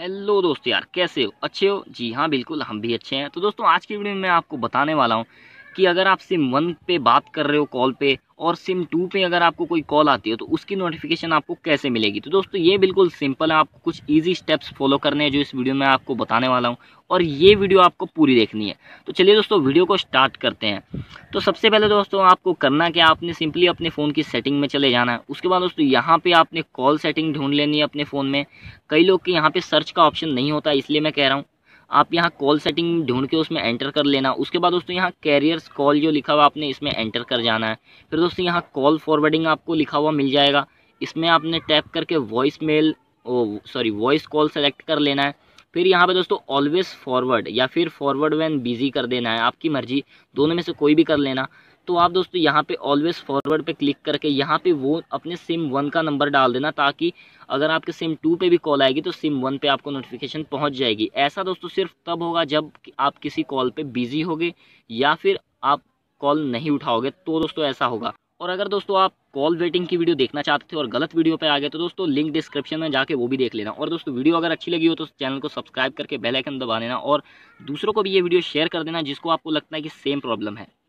hello दोस्त यार कैसे हो अच्छे हो जी हाँ बिल्कुल हम भी अच्छे हैं तो दोस्तों आज की वीडियो में मैं आपको बताने वाला हूँ कि अगर आप सिम वन पे बात कर रहे हो कॉल पे और सिम टू पे अगर आपको कोई कॉल आती है तो उसकी नोटिफिकेशन आपको कैसे मिलेगी तो दोस्तों ये बिल्कुल सिंपल है आपको कुछ इजी स्टेप्स फॉलो करने हैं जो इस वीडियो में आपको बताने वाला हूँ और ये वीडियो आपको पूरी देखनी है तो चलिए दोस्तों वीडियो को स्टार्ट करते हैं तो सबसे पहले दोस्तों आपको करना क्या आपने सिंपली अपने फ़ोन की सेटिंग में चले जाना है उसके बाद दोस्तों यहाँ पर आपने कॉल सेटिंग ढूंढ लेनी है अपने फ़ोन में कई लोग के यहाँ पर सर्च का ऑप्शन नहीं होता इसलिए मैं कह रहा हूँ आप यहाँ कॉल सेटिंग ढूंढ के उसमें एंटर कर लेना उसके बाद दोस्तों यहाँ कैरियर्स कॉल जो लिखा हुआ आपने इसमें एंटर कर जाना है फिर दोस्तों यहाँ कॉल फॉरवर्डिंग आपको लिखा हुआ मिल जाएगा इसमें आपने टैप करके voice mail sorry voice call select कर लेना है फिर यहाँ पे दोस्तों ऑलवेज फॉरवर्ड या फिर फॉरवर्ड वैन बिजी कर देना है आपकी मर्जी दोनों में से कोई भी कर लेना तो आप दोस्तों यहाँ पे ऑलवेज फॉरवर्ड पे क्लिक करके यहाँ पे वो अपने सिम वन का नंबर डाल देना ताकि अगर आपके सिम टू पे भी कॉल आएगी तो सिम वन पे आपको नोटिफिकेशन पहुँच जाएगी ऐसा दोस्तों सिर्फ तब होगा जब आप किसी कॉल पर बिजी होगे या फिर आप कॉल नहीं उठाओगे तो दोस्तों ऐसा होगा और अगर दोस्तों आप कॉल वेटिंग की वीडियो देखना चाहते थे और गलत वीडियो पर आ गए तो दोस्तों लिंक डिस्क्रिप्शन में जाके वो भी देख लेना और दोस्तों वीडियो अगर अच्छी लगी हो तो चैनल को सब्सक्राइब करके बेल आइकन दबा लेना और दूसरों को भी ये वीडियो शेयर कर देना जिसको आपको लगता है कि सेम प्रॉब्लम है